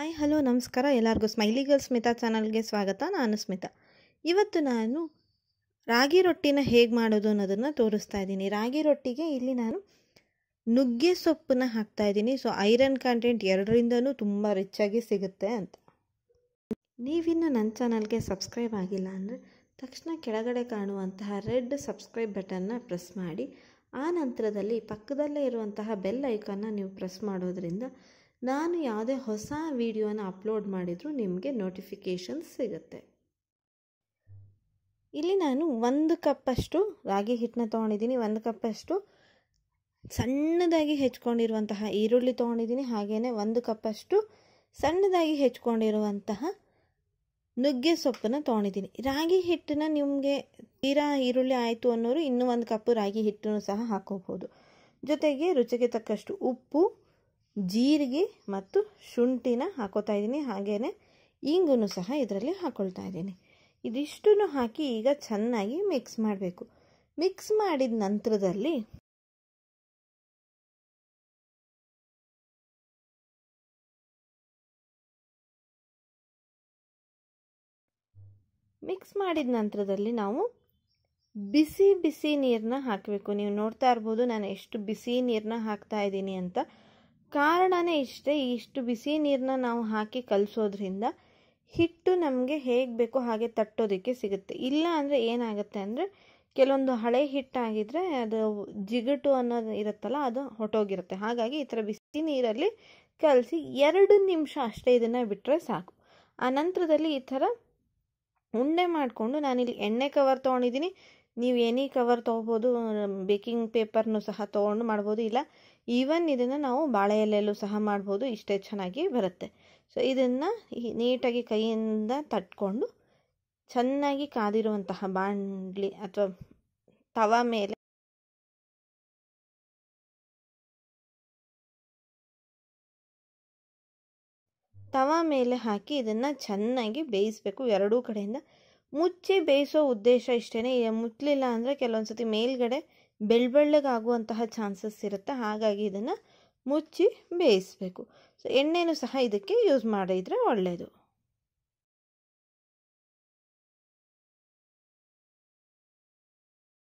hi hello ನಮಸ್ಕಾರ ಎಲ್ಲರಿಗೂ smiley girl Smita ಚಾನಲ್ಗೆ ಸ್ವಾಗತ ನಾನು ಸ್ಮಿತಾ ಇವತ್ತು ನಾನು ರಾಗಿ ರೊಟ್ಟಿನ ಹೇಗೆ ಮಾಡೋದು ಅನ್ನೋದನ್ನು ತೋರಿಸ್ತಾ ಇದ್ದೀನಿ ರಾಗಿ ರೊಟ್ಟಿಗೆ ಇಲ್ಲಿ ನಾನು ನುಗ್ಗೆ ಸೊಪ್ಪನ್ನ ಹಾಕ್ತಾ ಇದ್ದೀನಿ ಸೊ ಐರನ್ ಕಂಟೆಂಟ್ ಎರಡರಿಂದನೂ ತುಂಬ ರಿಚ್ಚಾಗಿ ಸಿಗುತ್ತೆ ಅಂತ ನೀವಿನ್ನು ನನ್ನ ಚಾನಲ್ಗೆ ಸಬ್ಸ್ಕ್ರೈಬ್ ಆಗಿಲ್ಲ ಅಂದರೆ ತಕ್ಷಣ ಕೆಳಗಡೆ ಕಾಣುವಂತಹ ರೆಡ್ ಸಬ್ಸ್ಕ್ರೈಬ್ ಬಟನ್ನ ಪ್ರೆಸ್ ಮಾಡಿ ಆ ನಂತರದಲ್ಲಿ ಪಕ್ಕದಲ್ಲೇ ಇರುವಂತಹ ಬೆಲ್ ಐಕನ್ನ ನೀವು ಪ್ರೆಸ್ ಮಾಡೋದ್ರಿಂದ ನಾನು ಯಾವುದೇ ಹೊಸ ವಿಡಿಯೋನ ಅಪ್ಲೋಡ್ ಮಾಡಿದರೂ ನಿಮಗೆ ನೋಟಿಫಿಕೇಷನ್ ಸಿಗುತ್ತೆ ಇಲ್ಲಿ ನಾನು ಒಂದು ಕಪ್ಪಷ್ಟು ರಾಗಿ ಹಿಟ್ಟನ್ನ ತೊಗೊಂಡಿದ್ದೀನಿ ಒಂದು ಕಪ್ಪಷ್ಟು ಸಣ್ಣದಾಗಿ ಹೆಚ್ಕೊಂಡಿರುವಂತಹ ಈರುಳ್ಳಿ ತೊಗೊಂಡಿದ್ದೀನಿ ಹಾಗೆಯೇ ಒಂದು ಕಪ್ಪಷ್ಟು ಸಣ್ಣದಾಗಿ ಹೆಚ್ಕೊಂಡಿರುವಂತಹ ನುಗ್ಗೆ ಸೊಪ್ಪನ್ನು ತೊಗೊಂಡಿದ್ದೀನಿ ರಾಗಿ ಹಿಟ್ಟನ್ನ ನಿಮಗೆ ತೀರಾ ಈರುಳ್ಳಿ ಆಯಿತು ಅನ್ನೋರು ಇನ್ನೂ ಒಂದು ಕಪ್ಪು ರಾಗಿ ಹಿಟ್ಟನ್ನು ಸಹ ಹಾಕೋಬಹುದು ಜೊತೆಗೆ ರುಚಿಗೆ ತಕ್ಕಷ್ಟು ಉಪ್ಪು ಜೀರಿಗೆ ಮತ್ತು ಶುಂಠಿನ ಹಾಕೋತಾ ಇದ್ದೀನಿ ಹಾಗೇನೆ ಇಂಗನ್ನು ಸಹ ಇದರಲ್ಲಿ ಹಾಕೊಳ್ತಾ ಇದ್ದೀನಿ ಇದಿಷ್ಟು ಹಾಕಿ ಈಗ ಚೆನ್ನಾಗಿ ಮಿಕ್ಸ್ ಮಾಡಬೇಕು ಮಿಕ್ಸ್ ಮಾಡಿದ ನಂತರದಲ್ಲಿ ಮಿಕ್ಸ್ ಮಾಡಿದ ನಂತರದಲ್ಲಿ ನಾವು ಬಿಸಿ ಬಿಸಿ ನೀರನ್ನ ಹಾಕಬೇಕು ನೀವು ನೋಡ್ತಾ ಇರ್ಬೋದು ನಾನು ಎಷ್ಟು ಬಿಸಿ ನೀರನ್ನ ಹಾಕ್ತಾ ಇದ್ದೀನಿ ಅಂತ ಕಾರಣನೇ ಇಷ್ಟೇ ಇಷ್ಟು ಬಿಸಿ ನೀರನ್ನ ನಾವು ಹಾಕಿ ಕಲಸೋದ್ರಿಂದ ಹಿಟ್ಟು ನಮಗೆ ಹೇಗೆ ಬೇಕೋ ಹಾಗೆ ತಟ್ಟೋದಕ್ಕೆ ಸಿಗುತ್ತೆ ಇಲ್ಲ ಅಂದರೆ ಏನಾಗುತ್ತೆ ಅಂದರೆ ಕೆಲವೊಂದು ಹಳೆ ಹಿಟ್ಟಾಗಿದ್ದರೆ ಅದು ಜಿಗಟು ಅನ್ನೋದು ಇರುತ್ತಲ್ಲ ಅದು ಹೊಟ್ಟೋಗಿರುತ್ತೆ ಹಾಗಾಗಿ ಈ ಥರ ಬಿಸಿ ನೀರಲ್ಲಿ ಕಲಸಿ ಎರಡು ನಿಮಿಷ ಅಷ್ಟೇ ಇದನ್ನು ಬಿಟ್ಟರೆ ಸಾಕು ಆ ನಂತರದಲ್ಲಿ ಈ ಥರ ಉಂಡೆ ಮಾಡಿಕೊಂಡು ನಾನಿಲ್ಲಿ ಎಣ್ಣೆ ಕವರ್ ತೊಗೊಂಡಿದ್ದೀನಿ ನೀವು ಎನಿ ಕವರ್ ತೊಗೋಬೋದು ಬೇಕಿಂಗ್ ಪೇಪರ್ನು ಸಹ ತೊಗೊಂಡು ಮಾಡ್ಬೋದು ಇಲ್ಲ ಈವನ್ ಇದನ್ನು ನಾವು ಬಾಳೆ ಎಲೆಯಲ್ಲೂ ಸಹ ಮಾಡ್ಬೋದು ಇಷ್ಟೇ ಚೆನ್ನಾಗಿ ಬರುತ್ತೆ ಸೊ ಇದನ್ನು ನೀಟಾಗಿ ಕೈಯಿಂದ ತಟ್ಕೊಂಡು ಚೆನ್ನಾಗಿ ಕಾದಿರುವಂತಹ ಬಾಣಲಿ ಅಥವಾ ತವ ಮೇಲೆ ತವ ಮೇಲೆ ಹಾಕಿ ಇದನ್ನು ಚೆನ್ನಾಗಿ ಬೇಯಿಸಬೇಕು ಎರಡೂ ಕಡೆಯಿಂದ ಮುಚ್ಚಿ ಬೇಯಿಸೋ ಉದ್ದೇಶ ಇಷ್ಟೇ ಮುಚ್ಚಲಿಲ್ಲ ಅಂದರೆ ಕೆಲವೊಂದು ಸತಿ ಮೇಲ್ಗಡೆ ಬೆಳ್ಬೆಳ್ಳಗಾಗುವಂತಹ ಚಾನ್ಸಸ್ ಇರುತ್ತೆ ಹಾಗಾಗಿ ಇದನ್ನು ಮುಚ್ಚಿ ಬೇಯಿಸಬೇಕು ಸೊ ಎಣ್ಣೆನೂ ಸಹ ಇದಕ್ಕೆ ಯೂಸ್ ಮಾಡಿದರೆ ಒಳ್ಳೆಯದು